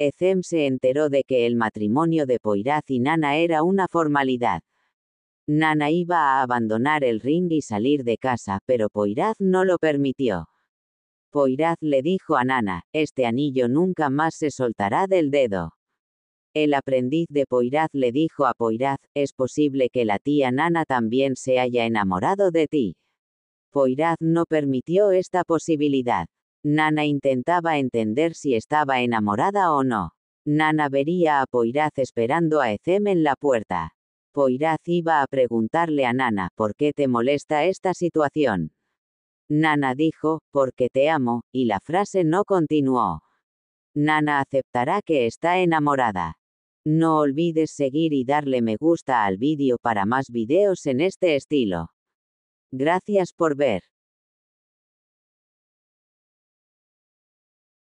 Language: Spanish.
Ezem se enteró de que el matrimonio de Poiraz y Nana era una formalidad. Nana iba a abandonar el ring y salir de casa, pero Poiraz no lo permitió. Poiraz le dijo a Nana, este anillo nunca más se soltará del dedo. El aprendiz de Poiraz le dijo a Poiraz, es posible que la tía Nana también se haya enamorado de ti. Poiraz no permitió esta posibilidad. Nana intentaba entender si estaba enamorada o no. Nana vería a Poiraz esperando a Ecem en la puerta. Poiraz iba a preguntarle a Nana, ¿por qué te molesta esta situación? Nana dijo, porque te amo, y la frase no continuó. Nana aceptará que está enamorada. No olvides seguir y darle me gusta al vídeo para más videos en este estilo. Gracias por ver.